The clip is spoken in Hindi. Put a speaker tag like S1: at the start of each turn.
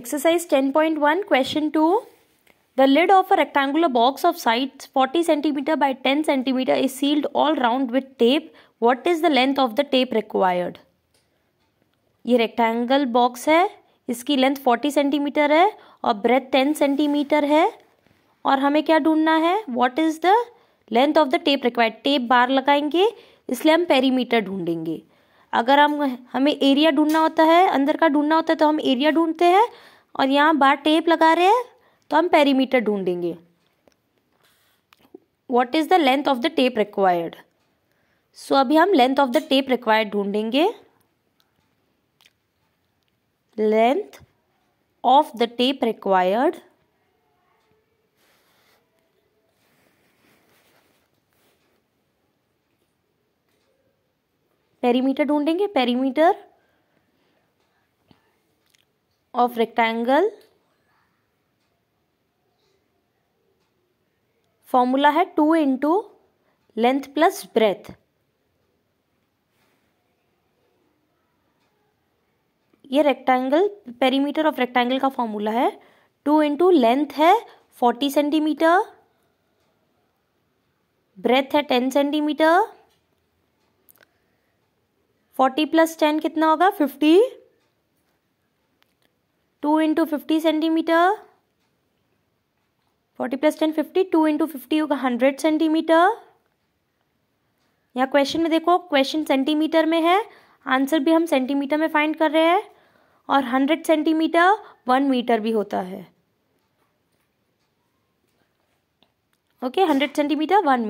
S1: Exercise 10.1 question 2 The lid of a rectangular box of size 40 cm by 10 cm is sealed all round with tape. What is the length of the tape required? ये रेक्टेंगल बॉक्स है इसकी लेंथ फोर्टी सेंटीमीटर है और ब्रेथ टेन सेंटीमीटर है और हमें क्या ढूंढना है what is the length of the tape required tape बार लगाएंगे इसलिए हम पेरीमीटर ढूंढेंगे अगर हम हमें एरिया ढूंढना होता है अंदर का ढूंढना होता है तो हम एरिया ढूंढते हैं और यहाँ बार टेप लगा रहे हैं तो हम पेरीमीटर ढूंढेंगे what is the length of the tape required so अभी हम length of the tape required ढूंढेंगे length of the tape required perimeter ढूंढेंगे पेरीमीटर of rectangle फॉर्मूला है two into length plus breadth ये रेक्टेंगल पेरीमीटर ऑफ रेक्टेंगल का फॉर्मूला है टू इंटू लेंथ है फोर्टी सेंटीमीटर ब्रेथ है ten centimetre forty plus ten कितना होगा fifty two into fifty centimetre forty plus ten fifty two into fifty होगा हंड्रेड सेंटीमीटर या क्वेश्चन में देखो क्वेश्चन सेंटीमीटर में है आंसर भी हम सेंटीमीटर में फाइंड कर रहे हैं और हंड्रेड सेंटीमीटर वन मीटर भी होता है okay hundred centimetre one metre